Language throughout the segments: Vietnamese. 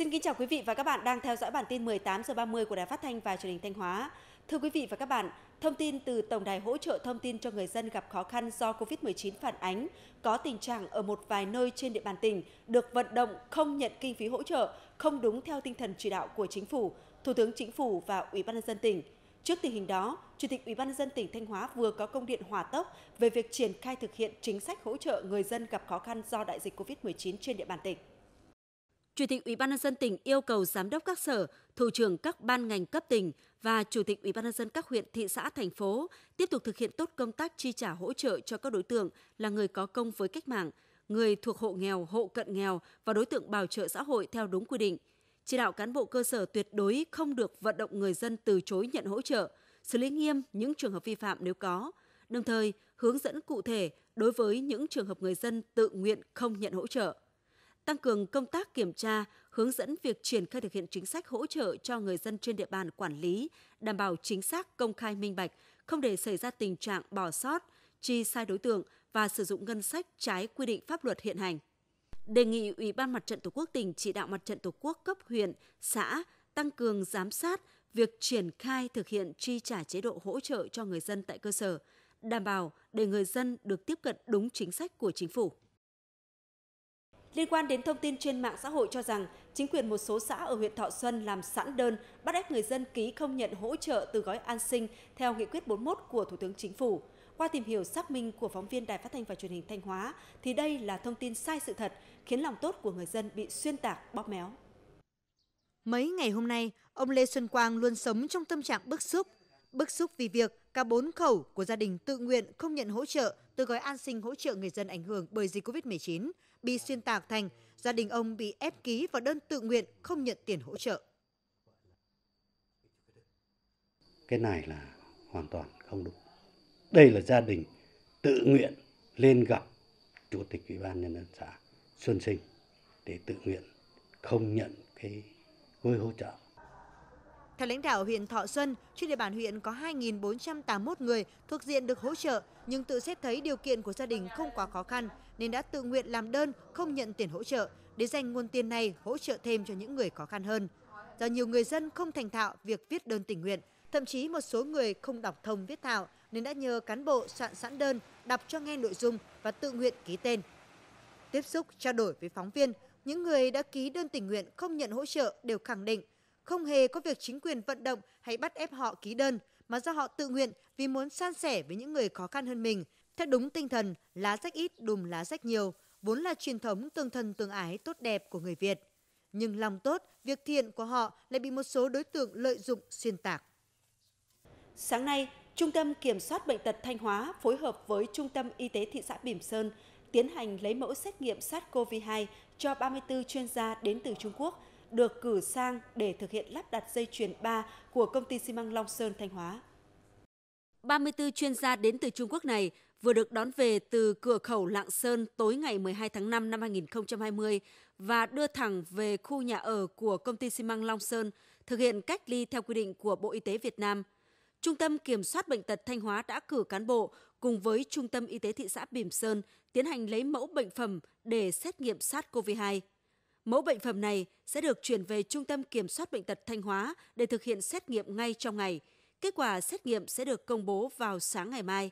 Xin kính chào quý vị và các bạn đang theo dõi bản tin 18 giờ 30 của Đài Phát thanh và Truyền hình Thanh Hóa. Thưa quý vị và các bạn, thông tin từ Tổng đài hỗ trợ thông tin cho người dân gặp khó khăn do Covid-19 phản ánh có tình trạng ở một vài nơi trên địa bàn tỉnh được vận động không nhận kinh phí hỗ trợ, không đúng theo tinh thần chỉ đạo của chính phủ, Thủ tướng Chính phủ và Ủy ban nhân dân tỉnh. Trước tình hình đó, Chủ tịch Ủy ban nhân dân tỉnh Thanh Hóa vừa có công điện hòa tốc về việc triển khai thực hiện chính sách hỗ trợ người dân gặp khó khăn do đại dịch Covid-19 trên địa bàn tỉnh. Chủ tịch Ủy ban nhân dân tỉnh yêu cầu giám đốc các sở, thủ trưởng các ban ngành cấp tỉnh và chủ tịch Ủy ban nhân dân các huyện, thị xã, thành phố tiếp tục thực hiện tốt công tác chi trả hỗ trợ cho các đối tượng là người có công với cách mạng, người thuộc hộ nghèo, hộ cận nghèo và đối tượng bảo trợ xã hội theo đúng quy định. Chỉ đạo cán bộ cơ sở tuyệt đối không được vận động người dân từ chối nhận hỗ trợ, xử lý nghiêm những trường hợp vi phạm nếu có, đồng thời hướng dẫn cụ thể đối với những trường hợp người dân tự nguyện không nhận hỗ trợ tăng cường công tác kiểm tra, hướng dẫn việc triển khai thực hiện chính sách hỗ trợ cho người dân trên địa bàn quản lý, đảm bảo chính xác, công khai minh bạch, không để xảy ra tình trạng bỏ sót, chi sai đối tượng và sử dụng ngân sách trái quy định pháp luật hiện hành. Đề nghị Ủy ban Mặt trận Tổ quốc tỉnh chỉ đạo Mặt trận Tổ quốc cấp huyện, xã tăng cường giám sát việc triển khai thực hiện chi trả chế độ hỗ trợ cho người dân tại cơ sở, đảm bảo để người dân được tiếp cận đúng chính sách của chính phủ. Liên quan đến thông tin trên mạng xã hội cho rằng, chính quyền một số xã ở huyện Thọ Xuân làm sẵn đơn bắt ép người dân ký không nhận hỗ trợ từ gói an sinh theo nghị quyết 41 của Thủ tướng Chính phủ. Qua tìm hiểu xác minh của phóng viên Đài Phát thanh và Truyền hình Thanh Hóa thì đây là thông tin sai sự thật, khiến lòng tốt của người dân bị xuyên tạc bóp méo. Mấy ngày hôm nay, ông Lê Xuân Quang luôn sống trong tâm trạng bức xúc. Bức xúc vì việc cả bốn khẩu của gia đình tự nguyện không nhận hỗ trợ từ gói an sinh hỗ trợ người dân ảnh hưởng bởi dịch COVID-19 bị xuyên tạc thành gia đình ông bị ép ký vào đơn tự nguyện không nhận tiền hỗ trợ. Cái này là hoàn toàn không đúng. Đây là gia đình tự nguyện lên gặp Chủ tịch Ủy ban Nhân dân xã Xuân Sinh để tự nguyện không nhận cái gói hỗ trợ. Theo lãnh đạo huyện Thọ Xuân, trên địa bàn huyện có 2.481 người thuộc diện được hỗ trợ, nhưng tự xét thấy điều kiện của gia đình không quá khó khăn, nên đã tự nguyện làm đơn không nhận tiền hỗ trợ để dành nguồn tiền này hỗ trợ thêm cho những người khó khăn hơn. Do nhiều người dân không thành thạo việc viết đơn tình nguyện, thậm chí một số người không đọc thông viết thạo nên đã nhờ cán bộ soạn sẵn đơn, đọc cho nghe nội dung và tự nguyện ký tên. Tiếp xúc trao đổi với phóng viên, những người đã ký đơn tình nguyện không nhận hỗ trợ đều khẳng định không hề có việc chính quyền vận động hay bắt ép họ ký đơn mà do họ tự nguyện vì muốn san sẻ với những người khó khăn hơn mình theo đúng tinh thần lá rách ít đùm lá rách nhiều, vốn là truyền thống tương thân tương ái tốt đẹp của người Việt. Nhưng lòng tốt, việc thiện của họ lại bị một số đối tượng lợi dụng xuyên tạc. Sáng nay, Trung tâm Kiểm soát Bệnh tật Thanh Hóa phối hợp với Trung tâm Y tế thị xã Bỉm Sơn tiến hành lấy mẫu xét nghiệm SARS-CoV-2 cho 34 chuyên gia đến từ Trung Quốc, được cử sang để thực hiện lắp đặt dây chuyền 3 của công ty xi măng Long Sơn Thanh Hóa. 34 chuyên gia đến từ Trung Quốc này vừa được đón về từ cửa khẩu Lạng Sơn tối ngày 12 tháng 5 năm 2020 và đưa thẳng về khu nhà ở của công ty xi măng Long Sơn, thực hiện cách ly theo quy định của Bộ Y tế Việt Nam. Trung tâm Kiểm soát Bệnh tật Thanh Hóa đã cử cán bộ cùng với Trung tâm Y tế thị xã Bỉm Sơn tiến hành lấy mẫu bệnh phẩm để xét nghiệm SARS-CoV-2. Mẫu bệnh phẩm này sẽ được chuyển về Trung tâm Kiểm soát Bệnh tật Thanh Hóa để thực hiện xét nghiệm ngay trong ngày. Kết quả xét nghiệm sẽ được công bố vào sáng ngày mai.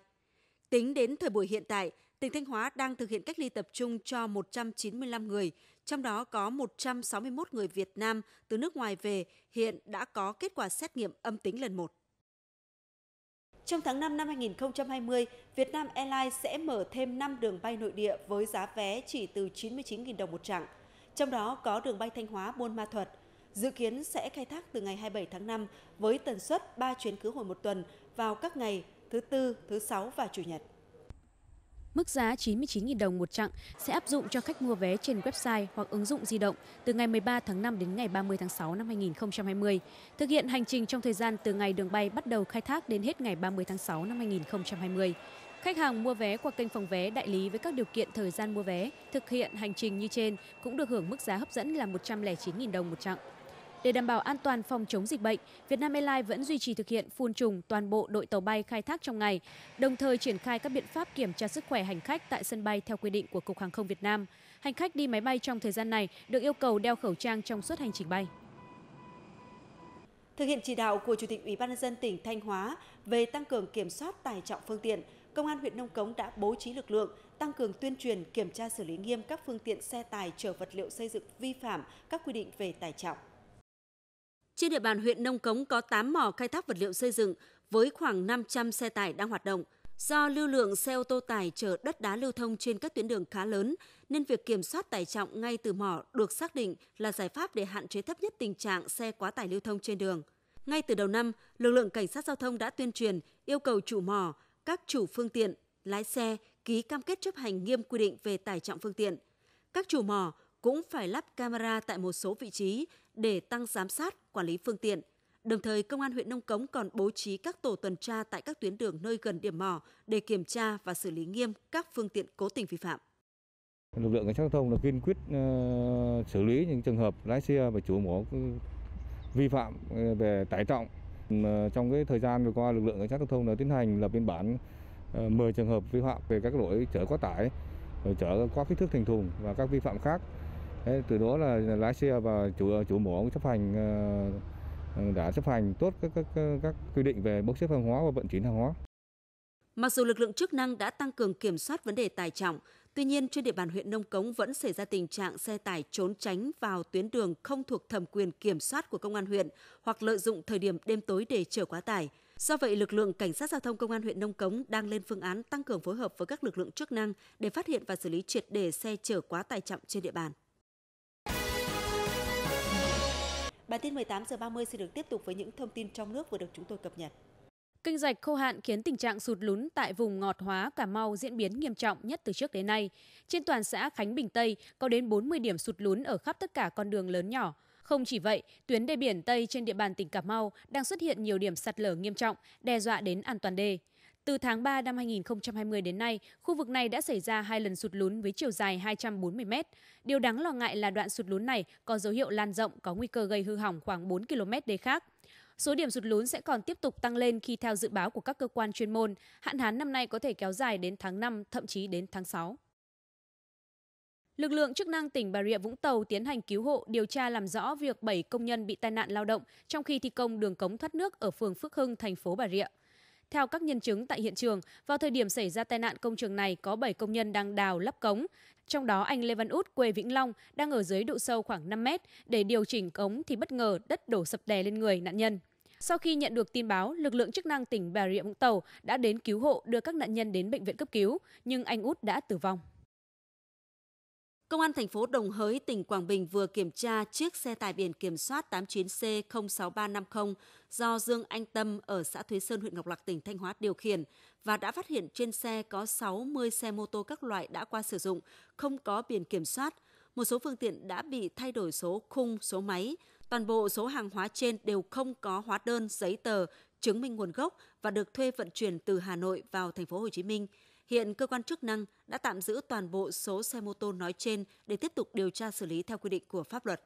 Tính đến thời buổi hiện tại, tỉnh Thanh Hóa đang thực hiện cách ly tập trung cho 195 người, trong đó có 161 người Việt Nam từ nước ngoài về hiện đã có kết quả xét nghiệm âm tính lần một. Trong tháng 5 năm 2020, Việt Nam Airlines sẽ mở thêm 5 đường bay nội địa với giá vé chỉ từ 99.000 đồng một chặng. Trong đó có đường bay Thanh Hóa Buôn Ma Thuật, dự kiến sẽ khai thác từ ngày 27 tháng 5 với tần suất 3 chuyến khứ hồi một tuần vào các ngày thứ tư, thứ sáu và chủ nhật. Mức giá 99.000 đồng một chặng sẽ áp dụng cho khách mua vé trên website hoặc ứng dụng di động từ ngày 13 tháng 5 đến ngày 30 tháng 6 năm 2020, thực hiện hành trình trong thời gian từ ngày đường bay bắt đầu khai thác đến hết ngày 30 tháng 6 năm 2020. Khách hàng mua vé qua kênh phòng vé đại lý với các điều kiện thời gian mua vé, thực hiện hành trình như trên cũng được hưởng mức giá hấp dẫn là 109.000 đồng một chặng. Để đảm bảo an toàn phòng chống dịch bệnh, Vietnam Airlines vẫn duy trì thực hiện phun trùng toàn bộ đội tàu bay khai thác trong ngày, đồng thời triển khai các biện pháp kiểm tra sức khỏe hành khách tại sân bay theo quy định của Cục Hàng không Việt Nam. Hành khách đi máy bay trong thời gian này được yêu cầu đeo khẩu trang trong suốt hành trình bay. Thực hiện chỉ đạo của Chủ tịch Ủy ban nhân dân tỉnh Thanh Hóa về tăng cường kiểm soát tải trọng phương tiện, Công an huyện Nông Cống đã bố trí lực lượng tăng cường tuyên truyền, kiểm tra xử lý nghiêm các phương tiện xe tải chở vật liệu xây dựng vi phạm các quy định về tải trọng. Trên địa bàn huyện Nông Cống có 8 mỏ khai thác vật liệu xây dựng với khoảng 500 xe tải đang hoạt động. Do lưu lượng xe ô tô tải chở đất đá lưu thông trên các tuyến đường khá lớn, nên việc kiểm soát tải trọng ngay từ mỏ được xác định là giải pháp để hạn chế thấp nhất tình trạng xe quá tải lưu thông trên đường. Ngay từ đầu năm, lực lượng cảnh sát giao thông đã tuyên truyền yêu cầu chủ mỏ, các chủ phương tiện, lái xe ký cam kết chấp hành nghiêm quy định về tải trọng phương tiện. Các chủ mỏ cũng phải lắp camera tại một số vị trí để tăng giám sát, quản lý phương tiện. Đồng thời, Công an huyện Nông Cống còn bố trí các tổ tuần tra tại các tuyến đường nơi gần điểm mỏ để kiểm tra và xử lý nghiêm các phương tiện cố tình vi phạm. Lực lượng cảnh sát giao thông là kiên quyết ờ, xử lý những trường hợp lái xe và chủ mỏ vi phạm ờ, về tải trọng. Trong cái thời gian vừa qua, lực lượng cảnh sát giao thông đã tiến hành lập biên bản 10 ờ, trường hợp vi phạm về các lỗi chở quá tải, chở quá kích thước thành thùng và các vi phạm khác từ đó là lái xe và chủ chủ mỏ cũng chấp hành ờ, ờ, đã chấp hành tốt các các các quy định về bốc xếp hàng hóa và vận chuyển hàng hóa. Mặc dù lực lượng chức năng đã tăng cường kiểm soát vấn đề tải trọng, tuy nhiên trên địa bàn huyện Nông Cống vẫn xảy ra tình trạng xe tải trốn tránh vào tuyến đường không thuộc thẩm quyền kiểm soát của công an huyện hoặc lợi dụng thời điểm đêm tối để chở quá tải. Do vậy, lực lượng cảnh sát giao thông công an huyện Nông Cống đang lên phương án tăng cường phối hợp với các lực lượng chức năng để phát hiện và xử lý triệt để xe chở quá tải trọng trên địa bàn. Bản tin 18 giờ 30 sẽ được tiếp tục với những thông tin trong nước vừa được chúng tôi cập nhật. Kinh rạch khô hạn khiến tình trạng sụt lún tại vùng ngọt hóa Cà Mau diễn biến nghiêm trọng nhất từ trước đến nay. Trên toàn xã Khánh Bình Tây có đến 40 điểm sụt lún ở khắp tất cả con đường lớn nhỏ. Không chỉ vậy, tuyến đê biển Tây trên địa bàn tỉnh Cà Mau đang xuất hiện nhiều điểm sạt lở nghiêm trọng, đe dọa đến an toàn đê. Từ tháng 3 năm 2020 đến nay, khu vực này đã xảy ra hai lần sụt lún với chiều dài 240 m. Điều đáng lo ngại là đoạn sụt lún này có dấu hiệu lan rộng có nguy cơ gây hư hỏng khoảng 4 km đê khác. Số điểm sụt lún sẽ còn tiếp tục tăng lên khi theo dự báo của các cơ quan chuyên môn, hạn hán năm nay có thể kéo dài đến tháng 5, thậm chí đến tháng 6. Lực lượng chức năng tỉnh Bà Rịa Vũng Tàu tiến hành cứu hộ, điều tra làm rõ việc 7 công nhân bị tai nạn lao động trong khi thi công đường cống thoát nước ở phường Phước Hưng, thành phố Bà Rịa. Theo các nhân chứng tại hiện trường, vào thời điểm xảy ra tai nạn công trường này có 7 công nhân đang đào lắp cống. Trong đó anh Lê Văn Út quê Vĩnh Long đang ở dưới độ sâu khoảng 5 mét để điều chỉnh cống thì bất ngờ đất đổ sập đè lên người nạn nhân. Sau khi nhận được tin báo, lực lượng chức năng tỉnh Bà Rịa Vũng Tàu đã đến cứu hộ đưa các nạn nhân đến bệnh viện cấp cứu, nhưng anh Út đã tử vong. Công an thành phố Đồng Hới, tỉnh Quảng Bình vừa kiểm tra chiếc xe tải biển kiểm soát 89C06350 do Dương Anh Tâm ở xã Thúy Sơn, huyện Ngọc Lặc, tỉnh Thanh Hóa điều khiển và đã phát hiện trên xe có 60 xe mô tô các loại đã qua sử dụng, không có biển kiểm soát. Một số phương tiện đã bị thay đổi số khung, số máy. Toàn bộ số hàng hóa trên đều không có hóa đơn, giấy tờ, chứng minh nguồn gốc và được thuê vận chuyển từ Hà Nội vào thành phố Hồ Chí Minh – Hiện cơ quan chức năng đã tạm giữ toàn bộ số xe mô tô nói trên để tiếp tục điều tra xử lý theo quy định của pháp luật.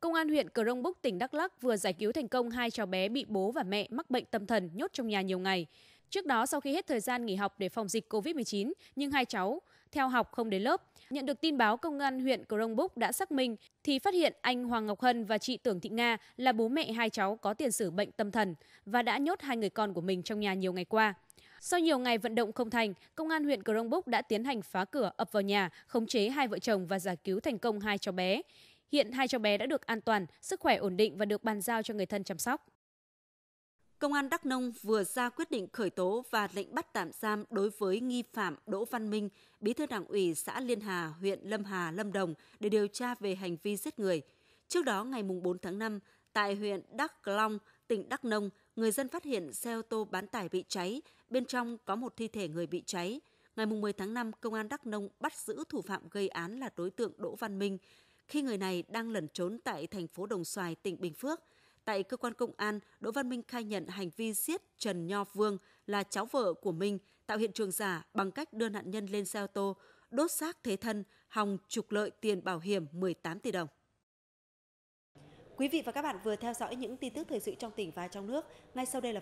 Công an huyện Cờ Rông Búc, tỉnh Đắk Lắc vừa giải cứu thành công hai cháu bé bị bố và mẹ mắc bệnh tâm thần nhốt trong nhà nhiều ngày. Trước đó, sau khi hết thời gian nghỉ học để phòng dịch COVID-19, nhưng hai cháu theo học không đến lớp. Nhận được tin báo, công an huyện Cờ Rông Búc đã xác minh thì phát hiện anh Hoàng Ngọc Hân và chị Tưởng Thị Nga là bố mẹ hai cháu có tiền sử bệnh tâm thần và đã nhốt hai người con của mình trong nhà nhiều ngày qua. Sau nhiều ngày vận động không thành, công an huyện Crong Búc đã tiến hành phá cửa ập vào nhà, khống chế hai vợ chồng và giải cứu thành công hai cháu bé. Hiện hai cháu bé đã được an toàn, sức khỏe ổn định và được bàn giao cho người thân chăm sóc. Công an Đắk Nông vừa ra quyết định khởi tố và lệnh bắt tạm giam đối với nghi phạm Đỗ Văn Minh, bí thư đảng ủy xã Liên Hà, huyện Lâm Hà, Lâm Đồng để điều tra về hành vi giết người. Trước đó, ngày 4 tháng 5, tại huyện Đắk Long, tỉnh Đắk Nông, người dân phát hiện xe ô tô bán tải bị cháy Bên trong có một thi thể người bị cháy. Ngày 10 tháng 5, Công an Đắk Nông bắt giữ thủ phạm gây án là đối tượng Đỗ Văn Minh. Khi người này đang lẩn trốn tại thành phố Đồng Xoài, tỉnh Bình Phước, Tại cơ quan công an, Đỗ Văn Minh khai nhận hành vi giết Trần Nho Vương là cháu vợ của minh tạo hiện trường giả bằng cách đưa nạn nhân lên xe ô tô, đốt xác thế thân, hòng trục lợi tiền bảo hiểm 18 tỷ đồng. Quý vị và các bạn vừa theo dõi những tin tức thời sự trong tỉnh và trong nước. Ngay sau đây là